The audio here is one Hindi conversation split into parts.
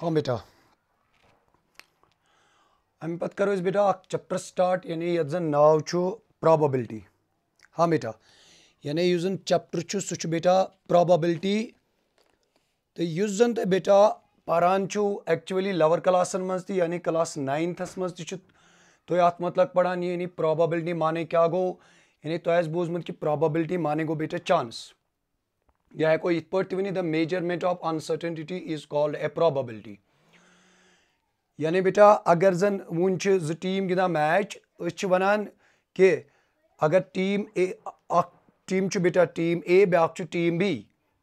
हाँ बेटा अमे पे करो बेटा चप्टर स्टार्ट यानी ये जन नाव प्रॉबबिलिटी हाँ बेटा यानी यु जन चैप्टर सह बेटा प्रॉबबिलिटी तो इस जन तुम बेटा पारान एक्चुअली लवर क्लासन मज यानी क्लास नाइन्थस मज तु अत मतलब पढ़ान यानी प्रॉबबिलिटी माने क्या गो यानी तुम तो बूजमुत कि प्रॉबबिलिटी माने गो बेटा चांस या है कोई पर्टिवनी the measurement of uncertainty is called a probability यानी बेटा अगर जन वन टीम गिंदा मैच अस वनान कि अगर टीम ए टीम चु बेटा टीम ए ब्या टीम बी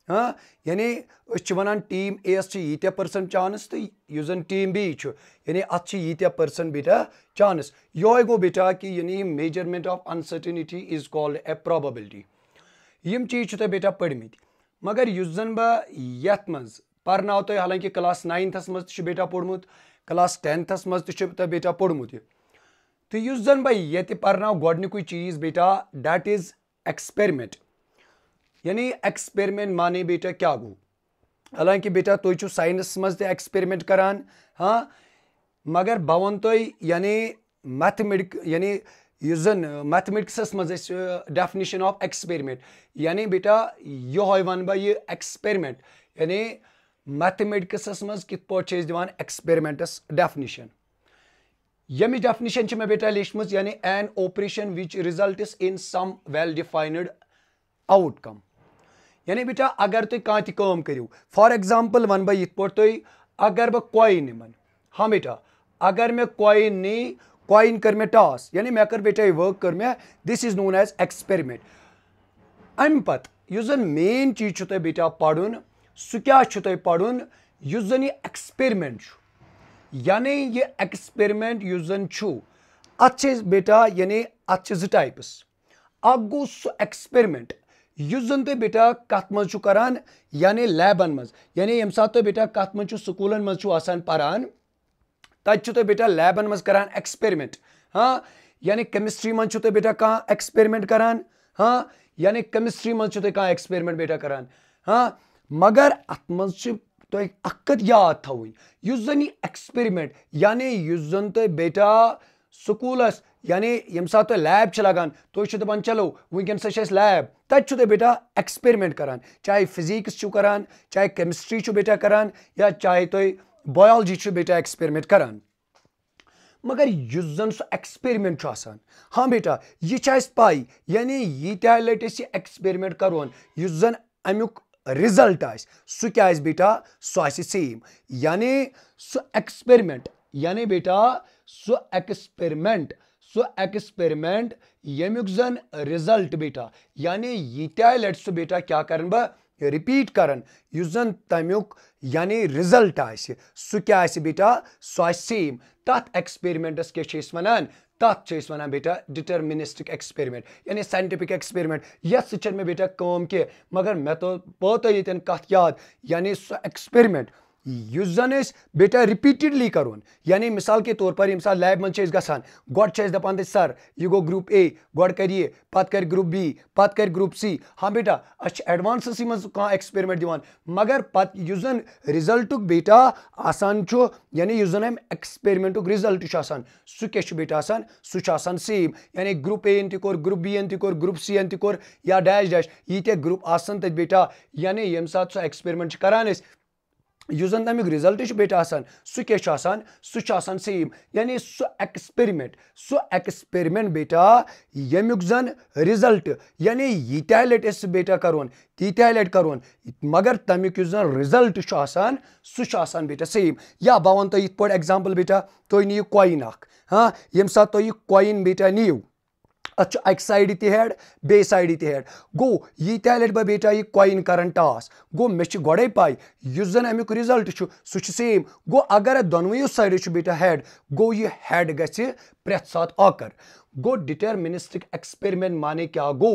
हाँ यानी अस वनान टीम एस यीत पर्सेंट चांस तो यह जन टीम बी यानी अत यीत पर्सेंट बेटा चांस यो गो बेटा कि यानी measurement of uncertainty is called a probability यम चीज तेटा तो पढ़म मगर यु जन बह यथ मज पर्ना तो हालांकि क्लास नाइन्थस मज बेटा पोर्मुत क्लास टेंथस मज बेटा पोर्मुत तो यु जन बह ये पर्ना गोडनिकु चीज बेटा डैट इज एक्सपेरिमेंट यानी एक्सपेरिमेंट माने बेटा क्या गो हालांकि बेटा तुम तो साइनस मज ते एक्सपेरिमेंट करान हाँ मगर बह तो यानी मैथमेटिक यानी यह जन मैथमेटिक्स मज डेफिनेशन ऑफ एक्सपेरिमेंट यानी बेटा यहाँ वन बह एक्सपेरिमेंट यानी मैथमेटिक्स मज कित दिवान एक्सपेरिमेंटस डेफिनेशन यम डेफिनेशन मैं बेटा लिखम यानी an operation which result in some well defined outcome यानी बेटा अगर तुम कह करू फार एग्जांपल वन बह इत तुम अगर बह कॉइन नि हाँ बेटा अगर मैं कॉइन नी कॉइन कर मे टॉस यानी मे कर बेटे वर्क कर मे this is known as experiment अम पत मेन चीज तुम बेटा पढ़ सह क्या पढ़ यु जन यह एक्सपेरिमेंट यानी यह एक्सपेरिमेंट यु जन अत बेटा यानी अत जो टाइप्स अगो सो एक्सपेरिमेंट यु जन तुम बेटा कत मज करान यानी लैबन मज यानी ये सात तुम बेटा कत मज स्कूलन मज तुम तो बेटा लैबन मज कर एक्सपेरिमेंट हाँ यानी केमिस्ट्री मो तो बेटा कह एक्सपेरिमेंट कर हाँ यानी केमिस्ट्री तो कह एक्सपेरिमेंट बेटा कर हाँ मगर अत मज तुम याद थवन जन एक्सपेरिमेंट यानी जन तो बेटा स्कूलस यानी यम सा तो लैब लगान तुम तो दपान चलो वनकन सा लैब तत तो बेटा एक्सपेरिमेंट कर चाहे फिजिक्स कर चाहे केमिस्ट्री बेटा कर या चाहे तुम तो بایالجی چھُ بیٹا ایٚکسپیرِمٮ۪نٛٹ کَران مگر یُس زَن سُہ ایٚکسپیرِمٮ۪نٛٹ چھُ آسان ہاں بیٹا یہِ چھِ اَسہِ پَے یعنی ییٖتیٛاہ لَٹہِ أسۍ یہِ ایٚکسپیرِمٮ۪نٛٹ کَرون یُس زَن اَمیُک رِزَلٹ آسہِ سُہ کیٛاہ آسہِ بیٹا سُہ آسہِ سیم یعنی سُہ ایٚکسپیرِمٮ۪نٛٹ یعنی بیٹا سُہ ایٚکسپیرِمٮ۪نٛٹ سُہ ایٚکسپیرِمٮ۪نٛٹ ییٚمیُک زَن رِزَلٹ بیٹا یعنی ییٖتیٛاہ لَٹہِ سُہ بیٹا کیٛاہ کَرَن بہٕ रिपीट कर यु जन तमुक यानी रिजल्ट आह क्या बेटा सह सेम तथ एक्सपेरिमेंटस क्या वनान तथ वनान बेटा डिटर्मिनिस्टिक एक्सपेरिमेंट यानी साइंटिफिक एक्सपेरिमेंट ये सह मे बेटा कम कह मगर मे तो पो ये कथ याद यानी सो एक्सपेरिमेंट उस जन बेटा रिपीटडली कर यानि मिसाल के तौर पर साल लैब मन ग दपान सर यह गो ग्रुप ए गोड कर ग्रुप बी पत् कर ग्रुप सी हाँ बेटा अस एडवानस मं एक्सपेरमेंट दिवान मगर पत् जन रिजल्ट बेटा रिजल्ट सह क्या बेटा आसान सहान सेम यानि ग्रुप एन तौर ग्रुप बी एन सी एन तौर या डैश ग्रुप आसान तेटा यानि ये सह یُس زَن تَمیُک رِزَلٹ چھُ بیٚیہِ چھُ آسان سُہ کیٛاہ چھُ آسان سُہ چھُ آسان سیم یعنی سُہ ایٚکٕسپیرِمٮ۪نٛٹ سُہ ایٚکٕسپیرِمٮ۪نٛٹ بیٹا ییٚمیُک زَن رِزَلٹ یعنی ییٖتیٛاہ لَٹہِ أسۍ سُہ بیٹا کَرون تیٖتیٛاہ لَٹہِ کَرون مگر تَمیُک یُس زَن رِزَلٹ چھُ آسان سُہ چھُ آسان بیٹا سیم یا بہٕ وَنہٕ تۄہہِ یِتھ پٲٹھۍ ایٚگزامپٕل بیٹا تُہۍ نِیِو کویِن اَکھ ہاں ییٚمہِ ساتہٕ تۄہہِ یہِ کویِن بیٹا نِیِو अच्छ अक साइड ते हेड बे साइड ते हेड गो यीत्या लट बा बेटा ये कॉइन कर टॉस गो मे छ गोडे पाई जन एमिक रिजल्ट छ सु छ सेम गो अगर दोनोय साइड बेटा हेड गो ये हेड गसे प्रत सात ऑकर गो डिटरमिनिस्टिक एक्सपेरिमेंट माने क्या गो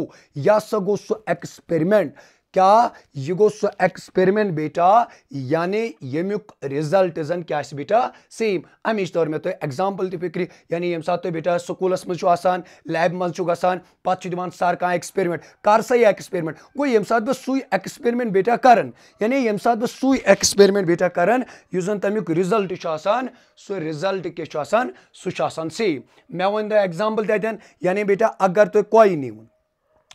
या स गो सो एक्सपेरिमेंट क्या युगोस एक्सपेरिमेंट बेटा यानी यमुक रिजल्ट जन क्या बेटा सेम अमिच तौर मे तुम एग्जाम्पल तो फिक्र यानी ये सात बेटा स्कूलस मजान लैब मज ग पे दिवान सर कह एक्सपेरिमेंट कर सा यह एक्सपेरिमेंट गो ये सात बह सु एक्सपेरिमेंट बेटा कर यानी ये सात बह सु एक्सपेरिमेंट बेटा कर जन तमिक रिजल्ट सो रिजल्ट क्या सह सेम मे वन एग्जाम्पल तथन यानी बेटा अगर तुम कोई नीन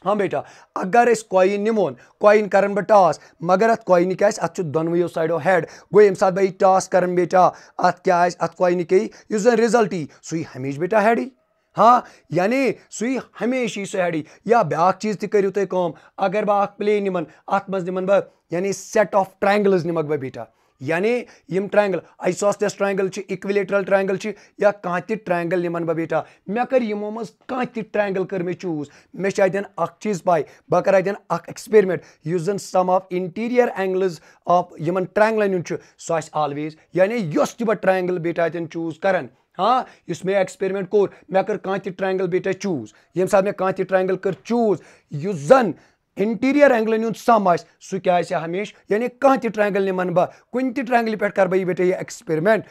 हाँ बेटा अगर कॉइन नमोन कॉइन कर बह टास मगर अत कॉइन क्या अत दोनवो साइडो हेड गो ये सात बह टास् कर बेटा अत क्या अत कॉइन के जन रिजल्ट यी सु हमेश बेटा हेडी हाँ यानी सु हमेश यी सह हेडी या ब्या चीज तु तुम अगर बह प्ले नमन अत मज नमन बह यानी सेट ऑफ ट्रायंगल्स नमक बह बेटा यानी यम triangle isosceles triangle equilateral triangle या कह ट्रायंगल निमन बह बेटा मे कर यमो मज कह ट्रायंगल कर मे चूज मे अतन चीज पाए बह हाँ, कर अतन एक्सपेरिमेंट उस जन sum of interior angles of यमन ट्रायंगलन हूँ सो आलवेज यानी इस तह ट्रायंगल बेटा अतन चूज करान हाँ इस मे एक्सपेरिमेंट कोर मे कर कह ट्रायंगल बेटा चूज ये मे कह ट्रायंगल कर चूज उस जन इंटीरियर एंगल इन सम सू क्या हमेश यानी कह ट्रायंगल निमन बह कुन ट्रायंगल पे कर बह बेटा ये एक्सपेरिमेंट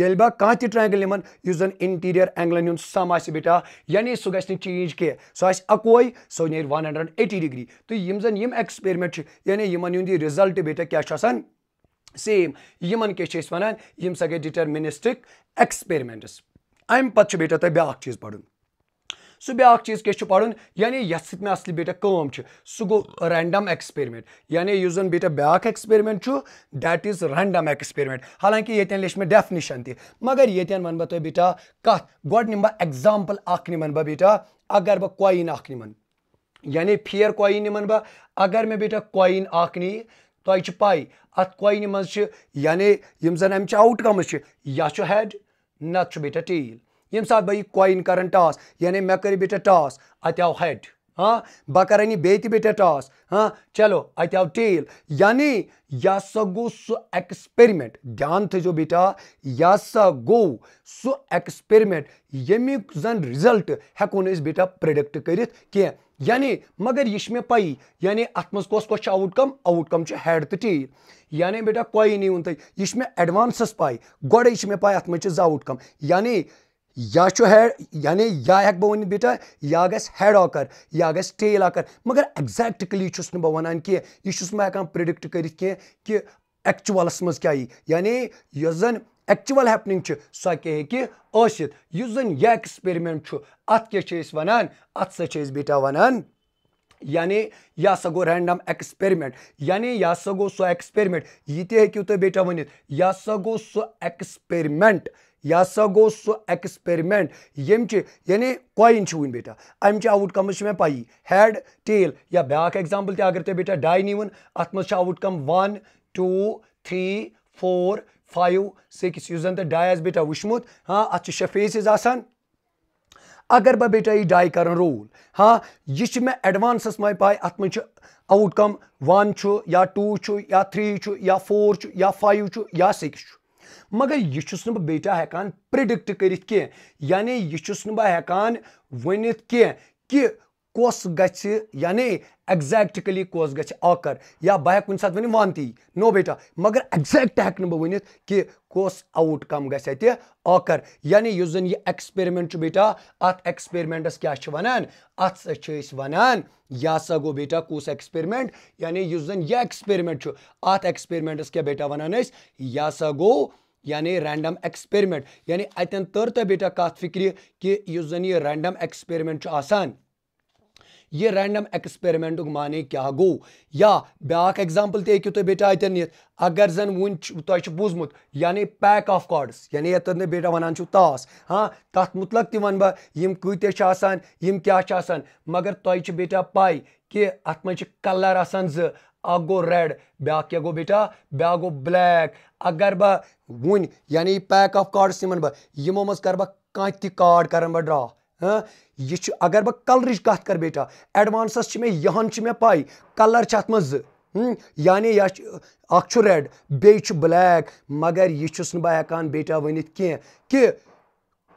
ये बह कह ट्रायंगल निमन इस जन इंटीरियर एंगलन सम बेटा यानी सह ग चेंज कह सह अको सो ने वन हंड्रेड एटी डिग्री तो यम जन यम एक्सपेरिमेंट यानी यमन रिजल्ट बेटा क्या सेम यमन क्या वनान यम सा गई डिटर्मिनिस्टिक एक्सपेरिमेंट्स अम पे बेटा तुम ब्या चीज़ पढ़ सो ब्याक चीज क्या पढ़ यानी ये मे असली बेटा कम सह गो रैंडम एक्सपेरिमेंट यानी इस जन बेटा ब्या experiment that is random experiment हालांकि ये लिख मे डेफिनेशन तह मगर ये वन बह बेटा कत ग एग्जामपल अमन बह बेटा अगर बह कॉन अख निमन यानी फेयर कॉन निमन बह अगर मे बेटा कॉन अख नी तह पाई अत कॉन मज यानी यम जन अमच आउटकम्स यह हेड नत बेटा टील ये सात बह कॉइन कर टॉस यानी मे कर बेटा टॉस अत आव हट हाँ बह कर बे बेटा टॉस हाँ चलो अत आव टील यानी यह सा गो सपेरमेंट एक्सपेरिमेंट ध्यान थो बेटा यह सा गो सपेरमेंट एक्सपेरिमेंट यमिक जन रिजल्ट हेको बेटा प्रिडिक्ट कर यानी मगर यह मे पई यानी अत मज कस कस outcome outcome head तो टील यानी बेटा कॉइन यून तुम यह मे एडवानस पाई गोडे मे पाई अत मज आउट कम यानी या चु हेड यानि या हे बन बेटा या गेड आकर या गे टेल आकर मगर एग्जैक्टली वनान कह यह हेकान प्रडिक्ट कर एक्चुअलस मज क्या यानि यो जन एक्चुअल हेपनिंग सो कहित यह एक्सपेरमेंट अत क्या वनान अत स बेटा वनान यानि यह सा गो रैंडम एक्सपेरमेंट यानि यह सा गो सो एक्सपेरमेंट यह तक बेटा वनित यह सा गो सो एक्सपेरमेंट यह सा गो सो एक्सपेरिमेंट यम यानी कोइन वन बेटा अमच आउट कमस मे पी हेड टेल या ब्या एग्जाम्पल तक अगर तुम बेटा डाई नीवन अत मे outcome one two three four five six यु जन डाई आज बेटा वुचमुत हाँ अत फेसिज आसान अगर बह बेटा यह डाई कर रोल हाँ यह मैं एडवांस मे पा अत मे आउटकम वन या टू या थ्री या फोर या फाइव या सिक्स मगर यह बेटा हेकान प्रिडिक्ट करित यह चुस ना हेकान वनित कि कस ग यानि एग्जैक्टिकली कस ग आकर या बह कुन सा वन ती नो बेटा मगर एग्जैक्ट हेक नुन कि कस आउट कम ग आकर यानि यु जन यह एक्सपेरिमेंट बेटा अत एक्सपेरिमेंटस क्या वनान अत सह वनान यह सा गो बेटा कस एक्सपेरिमेंट यानि यु जन यह एक्सपेरिमेंट अत एक्सपेरिमेंटस क्या बेटा वनान यह सा गो यानि रैंडम एक्सपेरिमेंट यानि अतन तर तेटा कत फिक्र कि उस जन यह रैंडम एक्सपेरिमेंट आसान ये रैंडम एक्सपेरिमेंट माने क्या गो या ब्या एग्जाम्पल ते हेको तुम बेटा अतन अगर जन वो तुम बूजमुत यानी पैक ऑफ कॉड्स यानी ये ने बेटा वन तास हाँ तथ मुतलक त वन बह कत क्या मगर तुम्हें तो बेटा पाई कि अत मे कलर आसान ज अ गो रेड ब्या क्या गो बेटा ब्या गो ब्लैक अगर बह वन यानी पैक ऑफ कार्ड्स इन बह यमो मज कर कह कार्ड कर ड्रा हाँ, यह अगर बह कलरच कत कर बेटा एडवांसस मे यहन मे पाई कलर अत मे हम्म, यानी यह रेड बे ब्लैक मगर यह हेकान बेटा वन कि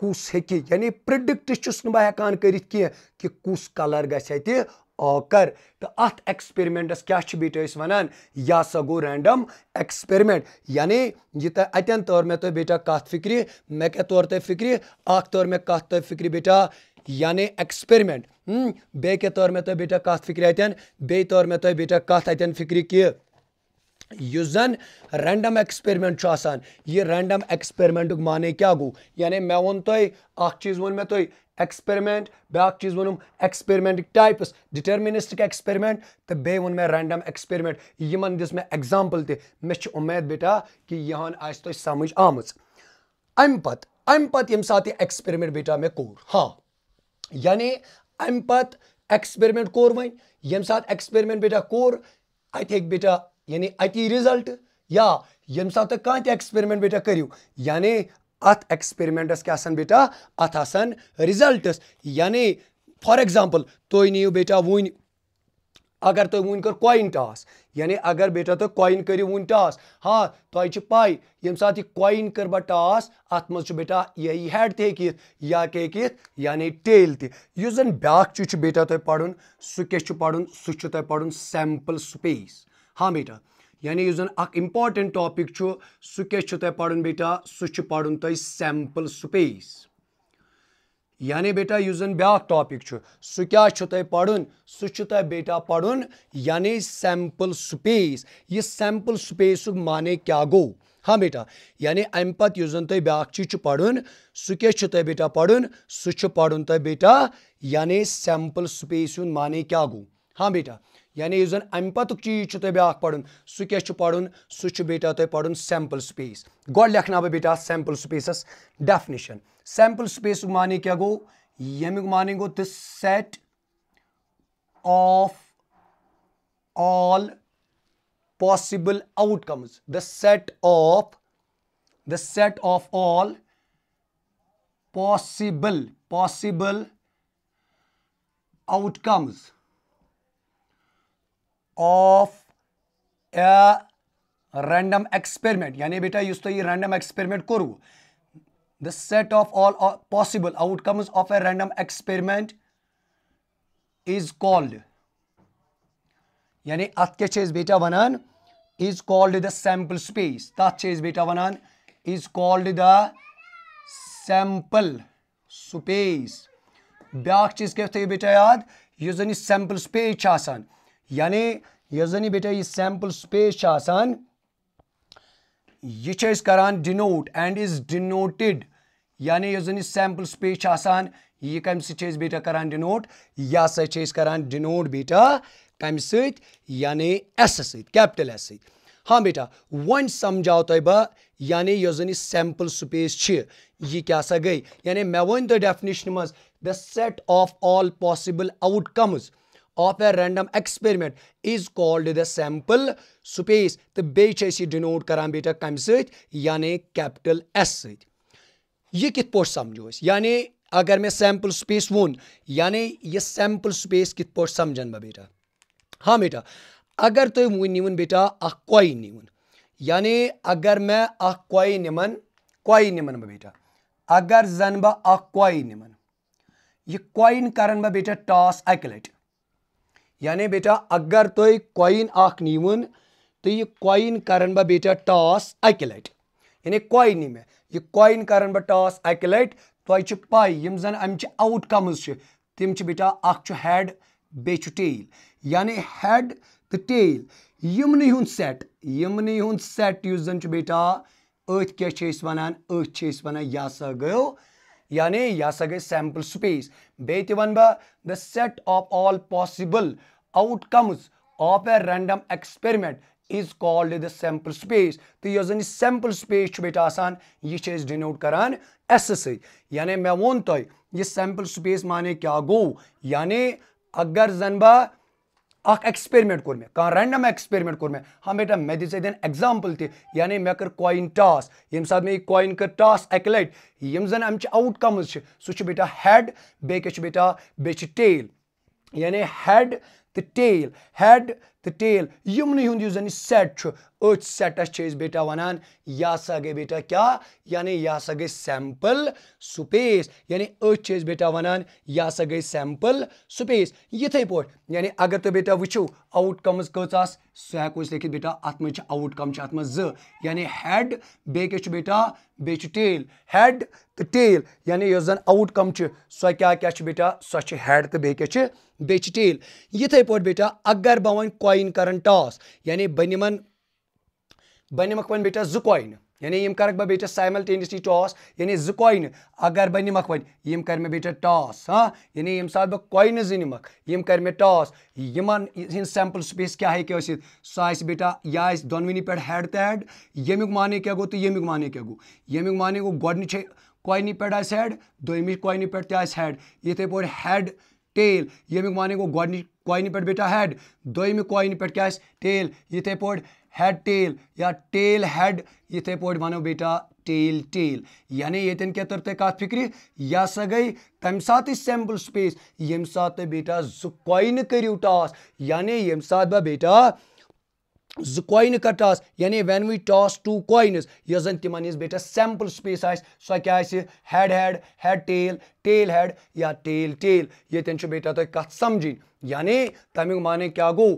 कुस हे यानी प्रिडिक्ट बह हेकान कर कलर गति कर तो अत एक्सपेरिमेंटस क्या बेटे वनान यह हा गो रैंडम एक्सपेरिमेंट यानि यह अतन तौर मे तुम बेटा कत फिक्र मे क्या तौर तुम फिक्र तौर मे कत तुम फिक्र बेटा यानि एक्सपेरिमेंट बे क्या तौर मे तुम बेटा कत फिक्र अतन बे तौर मे तुम बेटा कत अतन फिक्र कि जन रैंडम एक्सपेरिमेंट यह ये रैंडम एक्सपेरिमेंट माने क्या गो यानि मे वो तुम अ चीज़ वो मे तुम ایٚکسپیرِمینٹ بیٛاکھ چیٖز ووٚنُم ایٚکسپیرِمینٹٕکۍ ٹایپٕس ڈِٹٔرمِنِسٹِک ایٚکسپیرِمینٹ تہٕ بیٚیہِ ووٚن مےٚ رینڈَم ایٚکسپیرِمینٹ یِمَن دِژ مےٚ ایٚگزامپٕل تہِ مےٚ چھِ اُمید بیٹا کہِ یِہَن آسہِ تۄہہِ سَمٕجھ آمٕژ اَمہِ پَتہٕ اَمہِ پَتہٕ ییٚمہِ ساتہٕ یہِ ایٚکسپیرِمینٹ بیٹا مےٚ کوٚر ہاں یعنی اَمہِ پَتہٕ ایٚکسپیرِمینٹ کوٚر وۄنۍ ییٚمہِ ساتہٕ ایٚکسپیرِمینٹ بیٹا کوٚر اَتہِ ہیٚکہِ بیٹا یعنی اَتی رِزَلٹ یا ییٚمہِ ساتہٕ تۄہہِ کانٛہہ تہِ ایٚکسپیرِمینٹ بیٹا کٔرِو یعنی अत एक्सपेरिमेंटस क्या बेटा अत रिजल्टस यानी फॉर एग्जाम्पल तुम नियो बेटा वन अगर तुम तो वन कर कॉइन टॉस यानी अगर बेटा तुम तो कॉइन करू वन टॉस हाँ तुम तो पाई ये सात यह कॉइन कर बह टॉस अत मज बेटा यही हेड तेत या क्या यानी टेल तुस जन ब्या चीज बेटा तुम पढ़ सह पढ़ सह पढ़ सैम्पल स्पेस हाँ बेटा यानी यस जन अख इम्पॉर्टेंट टॉपिक सह क्या तुम पढ़ बेटा सह पढ़ तुम सैम्पल स्पेस यानी बेटा यस जन ब्या टॉपिक सह क्या तुम पढ़ सह बेटा पढ़ यानी सैम्पल स्पेस यह सैम्पल स्पेस माने क्या गो हाँ बेटा यानी अम पत् जन तुम ब्या चीज पढ़ सह क्या तुम बेटा पढ़ सह पढ़ तुम बेटा यानी सैम्पल स्पेस माने क्या गो हाँ बेटा यानी यस जन अम पत् चीज तो ब्या पढ़ सू क्या पढ़ सह बेटा तुम पढ़ सैम्पल स्पेस गो लेखना बह बेटा सैम्पल स्पेसस डेफिनेशन सैम्पल स्पेस माने क्या गो यमु माने गो the set of all possible outcomes the set of the set of all possible possible outcomes of a random experiment यानी बेटा यूज तो ये रैंडम एक्सपेरिमेंट करू the set of all possible outcomes of a random experiment is called यानी अत क्या चीज बेटा वनान is called the sample space तथ बेटा वनान is called the sample space ब्या चीज क्या बेटा याद इस सैंपल स्पेस यानी यस जन बेटा यह सैम्पल स्पेस आसान यह करान डिनोट एंड इज डिनोटेड यानी यस जन सैम्पल स्पेस आसान यह कम सत बेटा करान डिनोट यह हसा करान डिनोट बेटा कम सी एस सत एस सत हाँ बेटा वन समझाओ तय तो यानी यह जन सैम्पल स्पेस ये क्या सा गई यानी मे वो डेफिनेशन मज the set of all possible outcomes of a random experiment is called the sample space तो बेच डिनोट कर बेटा कम सने कैपिटल एस सी कित पो समझो यानी अगर मैं सैम्पल स्पेस वोन यानी ये सैम्पल स्पेस कित पो समझन बह बेटा हाँ बेटा अगर तुम तो वो बेटा अख कॉइन यानी अगर मैं अख कॉइन नमन कॉइन नमन बह बेटा अगर जन बह अख कॉइन यह कॉन करन बह बेटा टॉस अक लटि यानी बेटा अगर तु कॉइन नीवन तो यह कॉइन कर बेटा टॉस अक लट यानी कॉइन नि मे यह कॉइन कर बह टॉस अक लट तुम पाई यम जन आउट कमज तम बेटा अड बे टेल यानी हेड तो टेल यमन हूँ सेट यमन हूँ सेट उस जन बेटा अथ क्या वनान अथ वन यह सा गो यानी यह सह गई सैम्पल स्पेस बे वन the set of all possible outcomes of a random experiment is called the sample space तो यह जन सैम्पल स्पेस बेटा आसान यह डिनोट करान एस साने मे वो तो यह सैम्पल स्पेस माने क्या गो यानी अगर जन बह एक्सपेरिमेंट कोर में कह रैंडम एक्सपेरिमेंट कोर में बेटा मैं दिसे दिन एग्जांपल थे यानी मैं कर कॉइन टॉस मे साथ में कॉइन कर टॉस एक लट यन अमच आउटकम्स सह बेटा हेड बेटा बेच टेल यानी हेड तो टेल हेड तो टेल यमन हूँ जन सेट अथ सेटस बेटा वनान यह हसा गई बेटा क्या यानी यह हसा गई सैम्पल स्पेस यानी अथ बेटा वनान यह हसा गई सैम्पल स्पेस इथे पे यानी अगर तुम तो बेटा वो आउटकम्स कह सह हेको लिख बेटा अत आउट कम अत मे यानी हेड बेस बेटा बेच टेल हेड तो टेल यानी इस जन आउट आउटकम सो क्या क्या बेटा सो हेड तो बेच टेल इथे पे बेटा अगर बह कॉइन कर टॉस यानी बन बनमक वन बेटा जो कॉइन यानी यम कर बह बेटस साइमल्टेनियसली टॉस यानी जो कॉइन अगर बह नमक वन कर मे बेटा टॉस हाँ यानी यम सात बह कॉइन यम कर मे टॉस यमन हिंद सैम्पल स्पेस क्या हे ٲسِتھ सो बेटा यह आस दोनवनी पे हेड तो हेड यमुक माने क्या गो तो यमुक माने क्या गो यमुक माने गो गोडनिच कॉइन पे आस हेड दोमि कॉइन पे हेड इथे पे हेड टेल यु माने गो गोडनिच कोयन पे बेटा हेड दोमि कोयन पे क्या टेल इथे पे हेड टेल या टेल हेड इथे पे वो बेटा टेल टेल यानी ये क्या तरह तुम कत फिक्र यह सा गई तम सात सैम्पल स्पेस यम सात तुम बेटा जो कोयन करू टॉस यानी यम सात बह बेटा जो कोयन कर टॉस यानी when we toss two coins यस जन तिमन बेटा सैम्पल स्पेस आ क्या head head head tail tail head या टेल टेल ये बेटा तुम तो समझी यानी तमिक माने क्या गो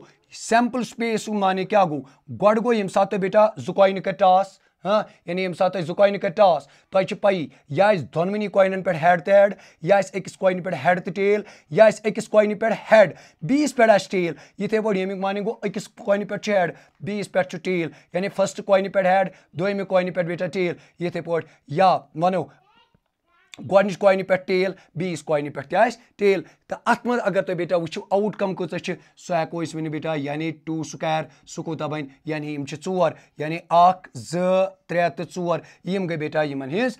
सैम्पल स्पेस माने क्या गो गोड गो यम सात बेटा जुकाइन टास हाँ यानी यम सात जुकाइन कटास तुम पी यह दोनवे कॉइन पे हेड तो हेड यह अकिस कॉइन पे हेड तो टेल यह अकिस कॉइन पे हेड बीस पे टेल ये पे यमिक माने गो अकिस कॉइन पे हेड बीस पे टेल यानी फर्स्ट कॉइन पे हेड दोमि कॉइन पे बेटा टेल ये पे या वनो गोडनिच कॉइन पे टेल बीस कॉइन पे तेल तो अत मज अगर तुम बेटा वो आउटकम कह सो हेको वन बेटा यानी टू स्क्वायर सह कूत बन यानी यम चोर यानी अख तो चोर यम गई बेटा इन हिज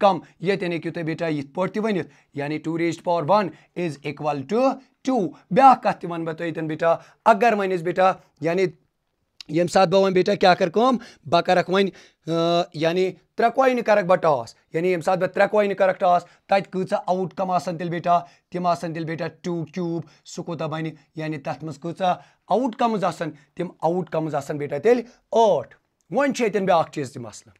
कम ये हेको तुम बेटा ये पे वन यानी two raise power one is equal to two ब्या कत तुम बेटा अगर वन बेटा यानी यम सात बह बेटा क्या कर कम बह करक वन यानी त्रे कोइन करक बह टॉस यानी यम सात बह त्रे कोइन करक टॉस तत कۭ आउटकम तेल बेटा तम तेल बेटा टू क्यूब सह कूत बन यानी तथ मज कۭ आउटकम्स तम आउटकम्स बेटा तेल आठ वन ये ब्या चीज तह मसल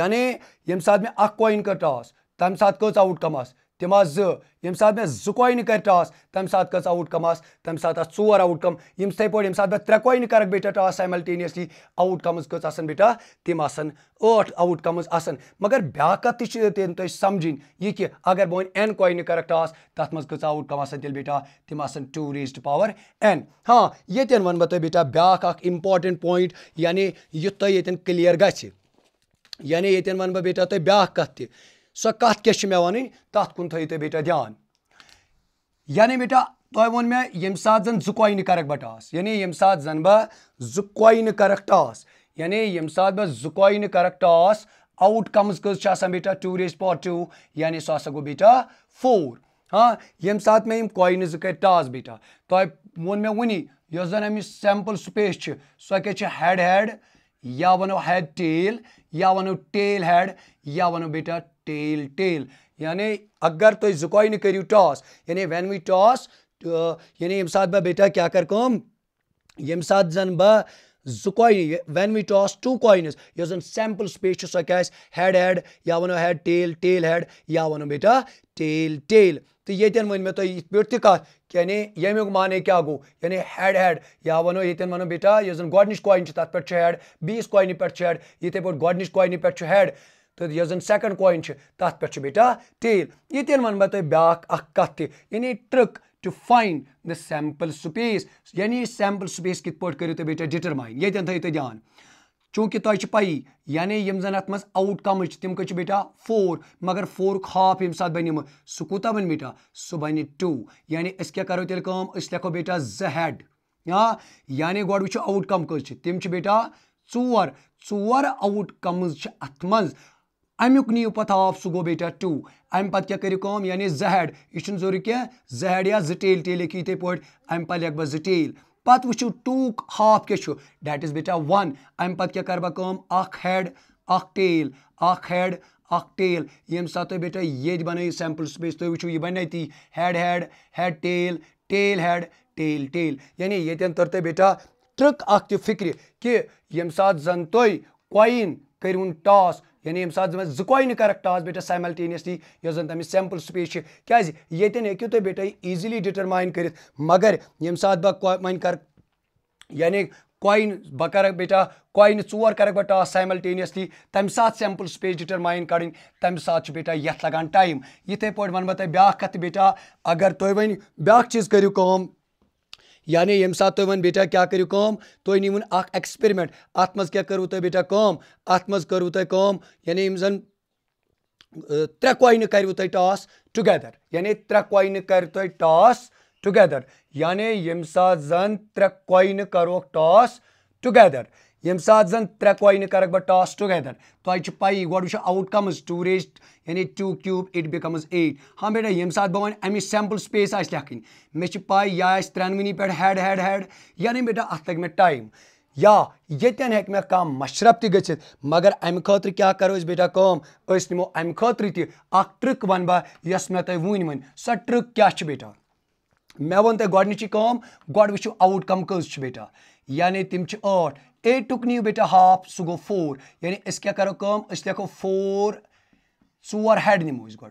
यानी यम सात मे अ कोइन कर टॉस तम सात कۭ आउटकम तम जो ये मे जो कर टास् तम सात कस आउट कम तम सात ओर आउट कम यम थे पे ये बह त्रे कॉइन कर बेटा टास् साइमल्टेनियसली आउट कम कस बेटा तम आठ आउट कम मगर ब्या कत तुम यह कि अगर बहुत एन कॉइन कर टास् तथ मे आउट कम तेल बेटा तम two raise to power n हाँ ये वन बह बेटा ब्या इंपॉर्टेंट पॉइंट यानी यु तुम ये क्लियर ग यानी ये वन बेटा तुम ब्या कथ सो कत क्या मे वन तथ कुन थो तु बेटा ध्यान यानी बेटा तुम वो मे ये जन जो कॉइन करक बह टास ये सात जन बह जु कॉइन करक टास यानी ये बह जु कॉइन कर टास आउटकम्स कज बेटा टू रेज पॉट टू यानी सह गो बेटा फोर हाँ ये मे कॉइन जो कर टास बेटा तुम वो मे वनी इस जन अमि सैम्पल स्पेस सो क्या हेड हेड या वो हेड टेल या वो टेल हेड या वो बेटा टेल टेल यानी अगर तुम तो जुकोन करू टॉस यानी वेन वी टॉस यानी यम सात बह बेटा क्या कर कम यम साथ जन ब जुकोन when we toss two coins यस जन सैम्पल स्पेस सो क्या हेड हेड या वनो हेड टेल टेल हेड या वनो बेटा टेल टेल तो ये वो मैं तो इत पे कत यानी यमुक माने क्या गो यानी हेड हेड या वनो ये वनो बेटा इस जन गोडनिच कॉइन तथा पे हेड बीस कॉइन पे हेड ये पे गोडनिच कॉइन पे हेड तो यह जन सेकंड कॉइन तथ पे बेटा तेल ये वन बह ब्या कथ यानी trick to find the sample space यानी सैम्पल स्पेस कित पा करो तुम बेटा डिटरमाइन ये थे तुम ध्यान चूँकि तुम पी यानी यम जन अत आउटकम तम कह बेटा फोर मगर फोर हाफ ये सात बन सह कूत बन बेटा सह बन टू यानी अस क्या करो तेल कम लेखो बेटा ज हेड हाँ यानी गोड वो आउटकम कम तम बेटा चोर चोर आउटकम्स अत मज अमुक नीव पत आफ सू गो बेटा टू अम पत् क्या करू कम यानी जहड यह जरूरी क्या जहड या जेल टेल लिखी इतने पे अम पे लिख बह जेल पत् वो टू हाफ क्या डेट इज बेटा वन अम पत् क्या कर बम हेड अल हेड अल यम सा बेटा ये बन सैम्पल स्पेस तुम वो यह बन head head head tail tail head tail tail यानी ये तर तुम बेटा ट्रक अ फिक्र कि यम सात जन तुम कॉइन कर टॉस यानी ये साथ जो करेक्ट आज बेटा सैमलटेनियसली यो जन तमिस सैम्पल स्पेस क्या ये हूँ तुम बेटा ईजिली डिटरमाइन कर मगर ये साथ वन कर यानी कॉइन बह कर बेटा कॉइन चोर कर बह टास साइमल्टेनियसली तम सात सैम्पल स्पेस डिटरमाइन कड़ी तमें सात बेटा ये लगान टाइम इथे पे वन बह तुम ब्या कथ बेटा अगर तुम वन ब्या चीज़ करू कम यानी ये सात तुम तो बेटा क्या करो कम तुम तो नीवन एक्सपेरिमेंट अत मज क्या करू तुम बेटा कम अत मज करू तुम यानी जन त्रे कॉइन करू तुम टॉस टुगेदर यानी त्रे कॉइन कर तुम टॉस टुगेदर यानी ये सात जन त्रे कॉइन करो टॉस टुगेदर ये सात जन त्रे कोइन करक बह टुगेदर तुह पी गो आउट आउटकम्स टू रेज यानी two cube it becomes eight हाँ बेटा ये सात बह अमि सैम्पल स्पेस आ लेखन मे पाई यह त्रेनवनी पे हेड हेड हेड यानी बेटा अत लगे मे टाइम या यन हे मे कम मशरफ त मगर अमि खुद क्या करो बेटा कम नमो अमि खुद ट्रिक वन बह यस मे तुम वन वन सो ट्रिक क्या बेटा मे वो तुम गोडनची कम गो वो आउटकम कज बेटा यानी तम एट टुक न्यू बेटा हाफ सो गो फोर यानी इस क्या करो कम इस लेखो फोर चोर हेड निमो गो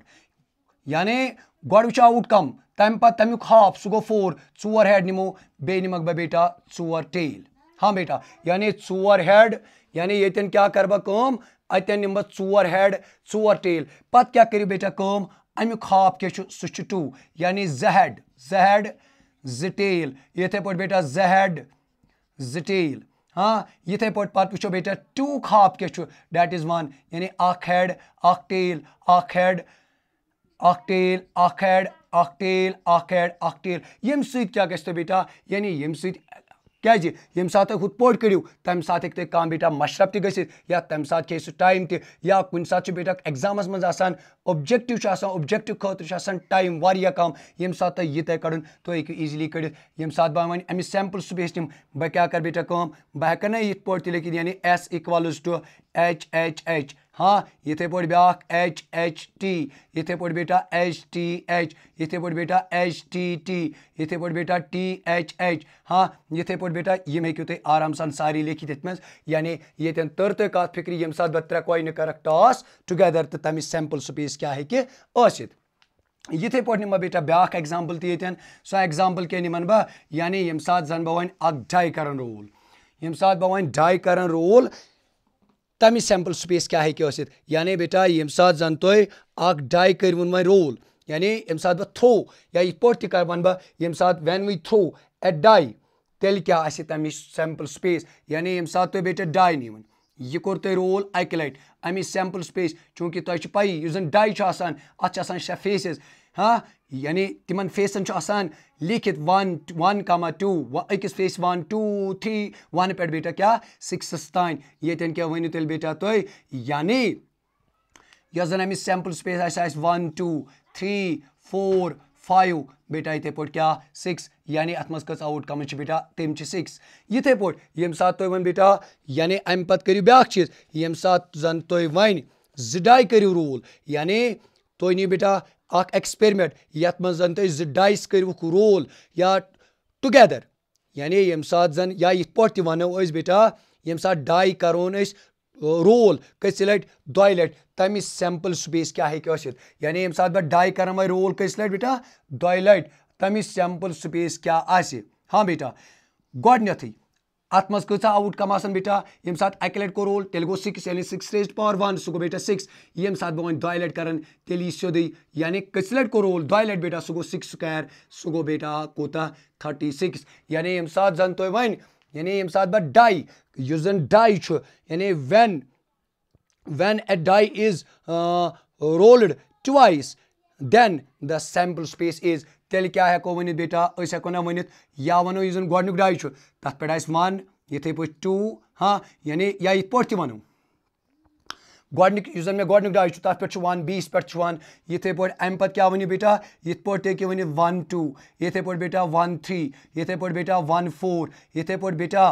यानी गोड वो आउटकम तम पे तमुक हाफ सो गो फोर चोर हेड निमो बे निमक बह बेटा चोर टेल हाँ बेटा यानी चोर हेड यानी ये क्या कर बम अतन निम बह चोर हेड चोर टेल पे क्या करू बेटा कम अमुक हाफ क्या सह टू यानी जह हेड जह हेड ज टेल इथे पे बेटा जह हेड ज हाँ ये पे पत् बेटा टू खाप क्या डेट इज़ वन यानी हेड अख टेल हेड अख टेल हेड अख टेल हेड अख टेल यम क्या गो बेटा यानी यम क्या यम सात तो हूँ पोट करू तम सात हे तुम बेटा मशरफ तम सात खेस टाइम ते या कुछ सात बेटा एग्जाम मजान ऑब्जेक्टिव ऑब्जेक्टिव खुद टाइम वारिया कम ये सात तुम यह तय कड़ तुम हूँ ईजिली कड़ित ये सात बह वन अमिस सैम्पल्स बेस तम बह क्या कर बेटा कम बह हेक ना इत पे लिखित यानी S equals to H H H हाँ इथे पे ब्या एच एच टी इथे पे बेटा एच टी एच इथे पे बेटा एच टी टी इथे पे बेटा टी एच एच हाँ इथे पे बेटा ये हूँ तुम आराम सान सारी लिखित ये मज यानी ये तर तुम कत फिक्र ये सात बह त्रे कोई कर टास टुगेदर तो तमि सैम्पल स्पेस أمِس کیٛاہ ہیٚکہِ ٲسِتھ یِتھَے پٲٹھۍ نِمہٕ بہٕ بیٹا بیٛاکھ اٮ۪کزامپٕل تہِ ییٚتٮ۪ن سۄ اٮ۪کزامپٕل کیٛاہ نِمَن بہٕ یعنی ییٚمہِ ساتہٕ زَن بہٕ وۄنۍ اَکھ ڈاے کَران روٗل ییٚمہِ ساتہٕ بہٕ وۄنۍ ڈاے کَران روٗل تَمِچ سٮ۪مپٕل سپیس کیٛاہ ہیٚکہِ ٲسِتھ یعنی بیٹا ییٚمہِ ساتہٕ زَن تُہۍ اَکھ ڈاے کٔروُن وۄنۍ روٗل یعنی ییٚمہِ ساتہٕ بہٕ تھوٚو یا یِتھ پٲٹھۍ تہِ کَرٕ وَنہٕ بہٕ ییٚمہِ ساتہٕ وٮ۪ن وٕے تھوٚو ایٹ ڈاے تیٚلہِ کیٛاہ آسہِ تَمِچ سٮ۪مپٕل سپیس یعنی ییٚمہِ ساتہٕ تُہۍ بیٹا ڈاے نِوٕنۍ यह कोर तुम रोल अक लट अमि सैम्पल स्पेस चूंकि तुम्हें पी इस जन डाई आसान शे फेसेस हाँ यानि तिम फेसन आसान लिखित वन वन कमा टू अकिस face one two three one पे बेटा क्या सिक्स तान ये क्या वन तेल बेटा तुम यानि यह जन अमि sample space one two three four five बेटा इथे पे क्या सिक्स यानी अथ मज आउट कम बेटा तम सिक्स इथे पे यम सात तुम बेटा यानी अम पत कर ब्या चीज यम सात जन तुम वन जाय करू रूल यानी तु नी बेटा अख एक्सपेरिमेंट यथ मज जन तुम जाइस करू रोल या टुगेदर यानी यम सात जन या इथ पे वनो बेटा यम सात डाई करो رول کژِ لٹہِ دۄیہِ لٹہِ تَمِچ سیمپٕل سپیس کیٛاہ ہیٚکہِ ٲسِتھ یعنی ییٚمہِ ساتہٕ بہٕ ڈاے کَران وۄنۍ رول کٔژِ لٹہِ بیٹا دۄیہِ لٹہِ تَمِچ سیمپٕل سپیس کیٛاہ آسہِ ہاں بیٹا گۄڈنٮ۪تھٕے اَتھ منٛز کۭژاہ آوُٹ کَم آسان بیٹا ییٚمہِ ساتہٕ اَکہِ لَٹہِ کوٚر رول تیٚلہِ گوٚو سِکِس یعنی six raise to power one سُہ گوٚو بیٹا سِکِس ییٚمہِ ساتہٕ بہٕ وۄنۍ دۄیہِ لَٹہِ کَران تیٚلہِ یی سیوٚدُے یعنی کٔژِ لَٹہِ کوٚر رول دۄیہِ لَٹہِ بیٹا سُہ گوٚو سِکِس سُکیر سُہ گوٚو بیٹا کوٗتاہ تھٔٹی سِکِس یعنی ییٚمہِ ساتہٕ زَن تۄہہِ وۄنۍ यानी ये साथ बट डाई यु जन डाई छु यानी when when a die is rolled twice then the sample space is तेल क्या हेको वन बेटा हेको ना वन या वो यह गोक डाई तथा पे वन इथे पे टू हाँ यानी या इत पे वनो गोडनिक यस मे गोडनिक डाय तथ पे बीस पे इथे पे अम पे क्या वो बेटा इत पे टेकि वन टू इथे पे बेटा वन थ्री इथे पे बेटा वन फोर इथे पे बेटा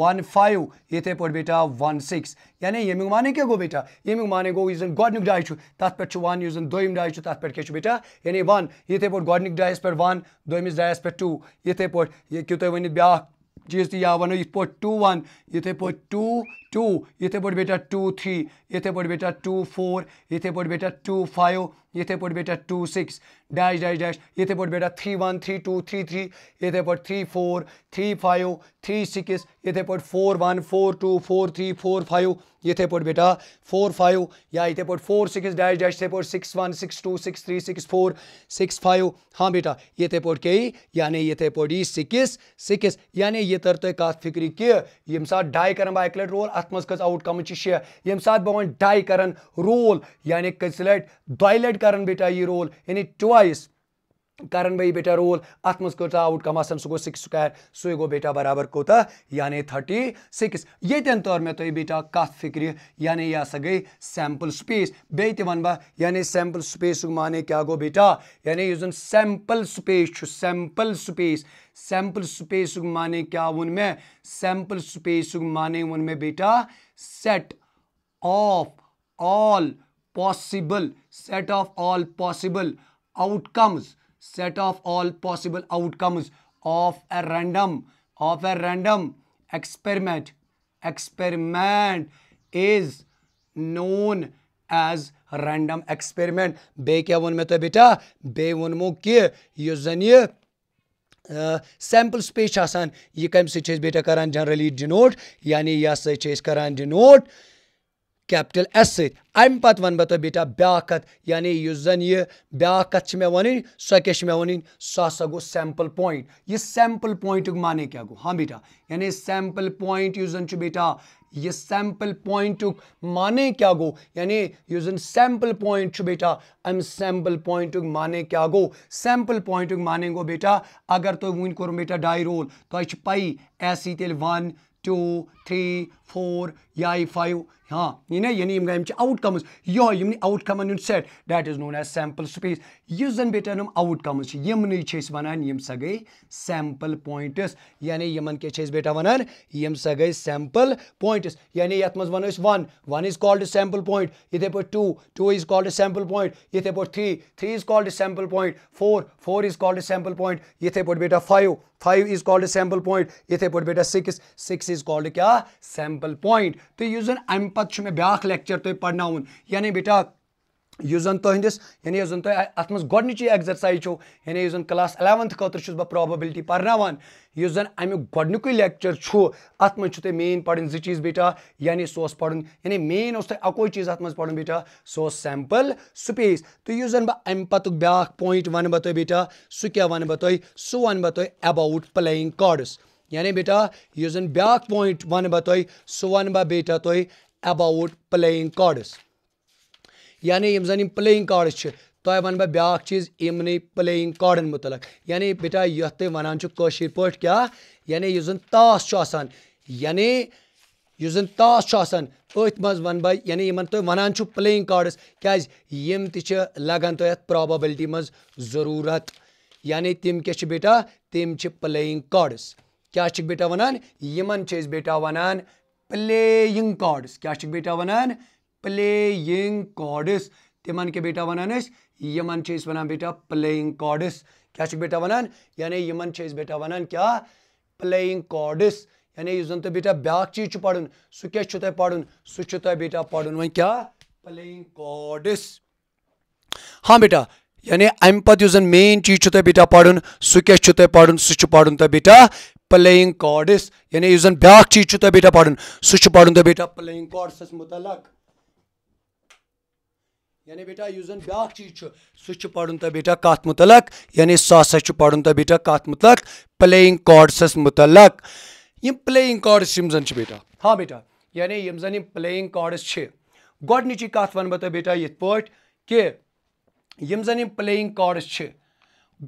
वन फाइव इथे पे बेटा वन सिक्स यानी यमु माने क्या गो बेटा यमु माने गो इस गोडनिक डाय तथ पे वन इस दोम डाय तथ पे क्या बेटा यानी वन इथे पे गोडनिक डायस पे वन दोमिस डायस पे टू इथे पे यू तुम वन ब्या जी या वो इथ पे टू वन इथे पे टू टू इथे पे बेटा टू थ्री इथे पे बेटा टू फोर इथे पे बेटा टू फाइव यथे पे बेटा two six dash dash dash यथे पे बेटा three one three two three three यथे पे three four three five three six यथे पे four one four two four three four five यथे पे बेटा फोर फाइव या यथे पे फोर सिक्स डैश डैश यथे पे six one six two six three six four six five हाँ बेटा यथे पे कई यानी यथे पे यह सिक्स सिक्स यानी यह तर तुम तो कत फिक्र कि यम सा डाई कर बह अक रोल अत मज आउट कम शे ये सा बह डाय कर रोल यानी कस लट दि लट कर बेटा यह रोल यानी ट्वाइस करन बे बेटा रोल अत मज कह आउटकम सह गो सिक्स स्क्वायर सह गो बेटा बराबर कोत यानी थर्टी सिक्स ये तौर मे तुम बेटा कत फिक्र यानी यह हा गई सैम्पल स्पेस बे वन बह यानी सैम्पल स्पेस माने क्या गो बेटा यानी इस जन sample space sample space sample space माने क्या वो मे सैम्पल स्पेस माने वो मे बेटा set of all possible set of all possible outcomes set of all possible outcomes of a random of a random experiment experiment is known as random experiment बे क्या वन मैं तो बेटा बे वोनमो कि जन यह सैम्पल स्पेस यह कम सब बेटा कर जनरली डिनोट यानी यह हाई कर डिनोट कैपिटल एस सत पत् वन बह बेटा ब्या कत इस जन यह ब्या मे वन सो क्या मे वन सह हा गो सैम्पल पॉइंट यह सैम्पल पॉइंट माने क्या गो हाँ बेटा यानी सैम्पल पॉइंट जन बेटा यह सैम्पल पॉइंट माने क्या गो यानी जन सैम्पल पॉइंट बेटा अम सैम्पल पॉइंट माने क्या गो सैम्पल पॉइंट माने गो बेटा अगर तुम तो वन कोर बेटा डाई रोल तुम तो पई ऐसी तेल वन टू थ्री फोर या फाइव हाँ ये यानी गए आउटकम्स यो आउटकमन set that is known as sample space जन बेटन हम आउटकम्स यमन वनान यम गई सैम्पल पॉइंट्स यानी इन क्या बेटा वनान यम सा गई सैम्पल पॉइंट्स यानी ये मज one one one is called sample point इथे पे two two is called sample point इथे पे three three is called sample point four four is called sample point इथे पे बेटा five five is called sample point इथे पे बेटा सिक्स सिक्स इज कॉल्ड क्या क्या सैम्पल पॉइंट तो युजन अम पे मे ब्या लेक्चर तुम पढ़न यानी बेटा यु जन तुहंदिस यानी यु जन तुम अत मे गोडनची यानी जन क्लास एलेवंथ खुस बह प्रॉबबिलिटी पढ़ान यु जन अमुक गोडनुक लेक्चर अत मे तुम मेन पढ़ जि चीज बेटा यानी सो पढ़ यानी मेन उस अको चीज अत मे पढ़ बेटा सो सैम्पल स्पेस तो यु जन बह अम पत ब्या पॉइंट वन बह तुम बेटा सह क्या वन बह तुम सह वन बह तुम अबाउट प्लेइंग तो यानी बेटा यह जन ब्या पॉइंट वन बह तुम सह वन बह बेटा तुम एबाउट प्लेइंग कार्डस यानी यम जन प्लेइंग कार्डस तुम वन बह ब्या चीज इमन प्लेइंग कार्डन मुतल यानी बेटा ये तुम वनान पाठ क्या यानी इस जन तासान यानी इस जन तासान अथ मज वन बह यानी इन तुम तो वन प्लेइंग कार्डस क्या यम तगान तुम प्रॉबबिलिटी मज जरूरत यानी तम क्या बेटा तम प्लेइंग कार्डस क्या बेटा वनान यमन बेटा वनान प्लेइंग कॉर्ड्स क्या बेटा वनान प्लेइंग कॉर्ड्स तिमन के बेटा वनान यमन वनान बेटा प्लेइंग कॉर्ड्स क्या बेटा वनान यानी यमन बेटा वनान क्या प्लेइंग कॉर्ड्स यानी जन तो बेटा ब्या चीज पड़न सू क्या पड़न सह बेटा पड़न वह क्या प्लेइंग कॉर्ड्स हाँ बेटा यानी अम पे मेन चीज बेटा पड़न सह क्या पढ़ सह तो बेटा پٕلییِنٛگ کاڈٕس یعنی یُس زَن بیٛاکھ چیٖز چھُ تۄہہِ بیٹا پَرُن سُہ چھُ پَرُن تۄہہِ بیٹا پٕلییِنٛگ کاڈسَس مُتعلق یعنی بیٹا یُس زَن بیٛاکھ چیٖز چھُ سُہ چھُ پَرُن تۄہہِ بیٹا کَتھ مُتعلق یعنی سُہ ہسا چھُ پَرُن تۄہہِ بیٹا کَتھ مُتعلق پٕلییِنٛگ کاڈسَس مُتعلق یِم پٕلییِنٛگ کاڈٕس یِم زَن چھِ بیٹا ہاں بیٹا یعنی یِم زَن یِم پٕلییِنٛگ کاڈٕس چھِ گۄڈنِچی کَتھ وَنہٕ بہٕ تۄہہِ بیٹا یِتھ پٲٹھۍ کہِ یِم زَن یِم پٕلییِنٛگ کاڈٕس چھِ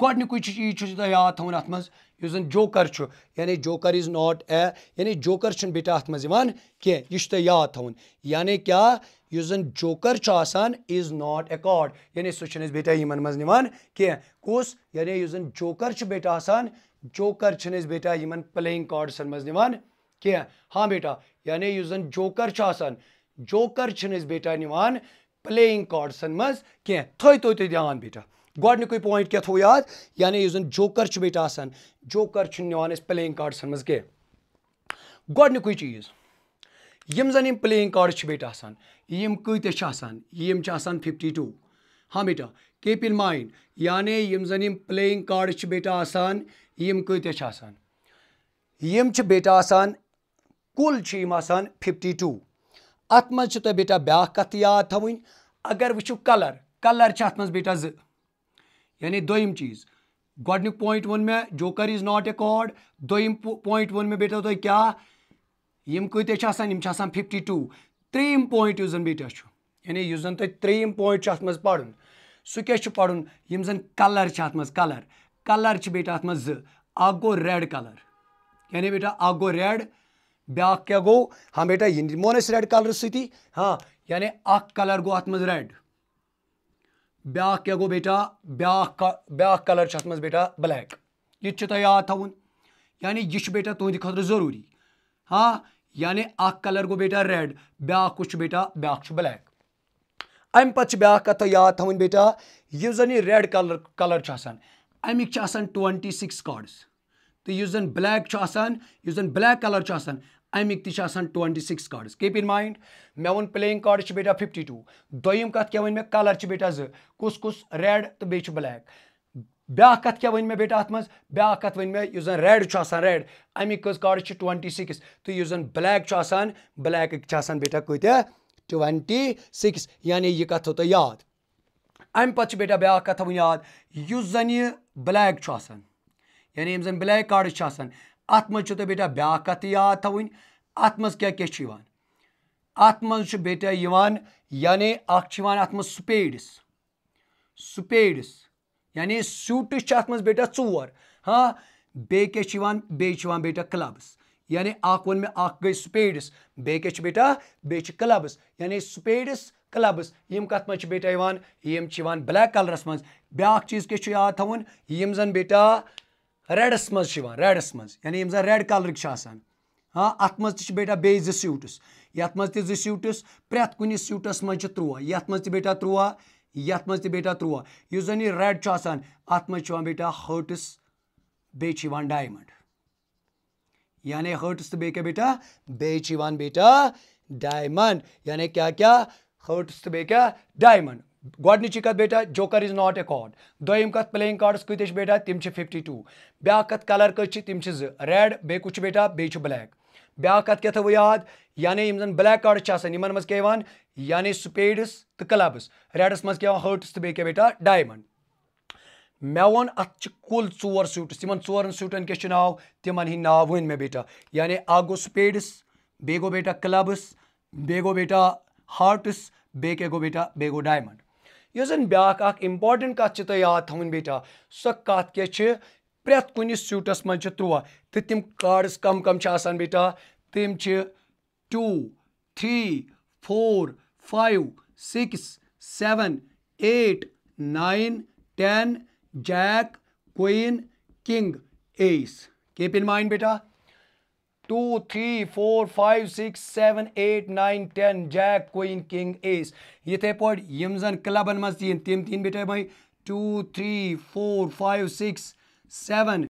گۄڈنِکُے چیٖز چھُ تۄہہِ یاد تھاوُن اَتھ منٛز یُس زَن جوکَر چھُ یعنی جوکَر اِز ناٹ اے یعنی جوکَر چھُنہٕ بیٹا اَتھ منٛز یِوان کینٛہہ یہِ چھُ تۄہہِ یاد تھاوُن یعنی کیٛاہ یُس زَن جوکَر چھُ آسان اِز ناٹ اے کاڈ یعنی سُہ چھِنہٕ أسۍ بیٹا یِمَن منٛز نِوان کینٛہہ کُس یعنی یُس زَن جوکَر چھُ بیٹا آسان جوکَر چھِنہٕ أسۍ بیٹا یِمَن پٕلییِنٛگ کاڈسَن منٛز نِوان کینٛہہ ہاں بیٹا یعنی یُس زَن جوکَر چھُ آسان جوکَر چھِنہٕ أسۍ بیٹا نِوان پٕلییِنٛگ کاڈسَن منٛز کینٛہہ تھٲیتو تُہۍ دھیان بیٹا गۄडनिकुے पॉइंट क्या थो याद यानी यस जोकर चु बेटा आसान जोकर चु निवान अस प्लेइंग कार्ड्स मज के चीज यम जन यम प्लेइंग कार्ड्स चु बेटा आसान यम कते छ आसान यम छ हाँ बेटा कीप इन माइंड यानि यम जन यम प्लेइंग कार्ड्स चु बेटा आसान यम कतान यम छ बेटा आसान कुल आसान फिफ्टी टू अत मेटा ब्या कथ याद थवन अगर वो कलर कलर अत मेटा जो यानी दोम चीज़ गोडनिक पॉइंट वो मे joker is not a card दोम पॉइंट वो मे बेटा तुम क्या यम कत फिफ्टी टू त्रीम पॉइंट उस बेटा यानी उस त्रीम पॉइंट अत मज पढ़ सह क्या पढ़ यम जन कलर अत मज कलर कलर बेटा अत मज गो रेड कलर यानी बेटा अक गो रेड ब्या क्या गो हाँ बेटा यह दिमो रेड कलर सी हाँ यानी अ कलर गो अत मज ब्याक क्या गो बेटा ब्याक ब्याक कलर अत बेटा ब्लैक ये तुम याद थवन यानी यह बेटा तुंद खुद तो जरूरी हाँ यानी अख कलर गो बेटा रेड कुछ बेटा ब्याक ब्लैक अम पे ब्या कथ तो याद थवन बेटा यु जन यह रेड कलर कलर अमिक ट्वेंटी सिक्स कार्ड्स तो यह जन ब्लैक यह ब्लैक कलर अमिक तन twenty six cards keep in mind मे वो प्लेइंग कार्ड बेटा फिफ्टी टू दोम कत क्या वन मे कलर बेटा जो कुस कुस रेड तो बे ब्लैक ब्या कत क्या वन मे बेटा अत ब्या कत वन मे यु रेड रेड अमिक कज कार्ड ट्वेंटी सिक्स तो यु ब्लैक ब्लैक बेटा कत ट्वेंटी सिक्स यानी यह कथ थो तो याद अम पे बेटा ब्या कथ वो याद यु ब्लैक यानी यम ब्लैक कार्ड اتھ منٛز چھُ تۄہہِ بیٹا بیٛاکھ کَتھ تہِ یاد تھاوٕنۍ اَتھ منٛز کیٛاہ کیٛاہ چھُ یِوان اَتھ منٛز چھُ بیٹا یِوان یعنی اَکھ چھِ یِوان اَتھ منٛز سُپیڈٕس سُپیڈٕس یعنی سیوٗٹٕس چھِ اَتھ منٛز بیٹا ژور ہاں بیٚیہِ کیٛاہ چھِ یِوان بیٚیہِ چھِ یِوان بیٹا کٕلَبٕس یعنی اَکھ ووٚن مےٚ اَکھ گٔے سُپیڈٕس بیٚیہِ کیٛاہ چھِ بیٹا بیٚیہِ چھِ کٕلَبٕس یعنی سُپیڈٕس کٕلَبٕس یِم کَتھ منٛز چھِ بیٹا یِوان یِم چھِ یِوان بٕلیک کَلرَس منٛز بیٛاکھ چیٖز کیٛاہ چھُ یاد تھاوُن یِم زَن بیٹا रेडस मज रेडस मज यानी यम रेड कलर हाँ अत मज त बेटा बे जो सूटस ये मज त सूटस प्रेत कुन मज त्रुह ये बेटा त्रुह ये मज त बेटा जन यह रेड अत मज बेटा हर्टस बे डायमंड यानी हर्टस तो बे क्या बेटा बे बेटा डायमंड यानी क्या क्या हर्टस तो बे क्या डायमंड गोडनी बेटा joker is not a card दोम कथ प्लेइंग कार्ड्स कत बेटा तम फिफ्टी टू ब्या कथ कलर कम रेड बे कुछ बेटा बे ब्लैक ब्या कथ क्या थो याद यानी इम जन ब्लैक कार्ड्स इन मज क्या यानी स्पेडस तो क्लब्स रेडस मज क्या हर्ट्स तो बे बेटा डायमंड मे वो अत कुल चोर सूट्स तिमन चोर सूटन क्या ना तिम ना वन मे बेटा यानी अ गो स्पेडस बे गो बेटा क्लब्स बे बेटा हार्ट्स बे क्या गो बेटा बे डायमंड यह जन ब्या इम्पॉटेंट कथ याद थव बेटा सो कथ क्या प्रेत कुछ सूटस मन तुव तो तम कार्डस कम कम बेटा तम two three four five six seven eight nine ten jack queen king ace keep in mind बेटा two three four five six seven eight nine ten jack queen king ace इथे पे यम क्लबन मज तम तीन बिटे वही two three four five six seven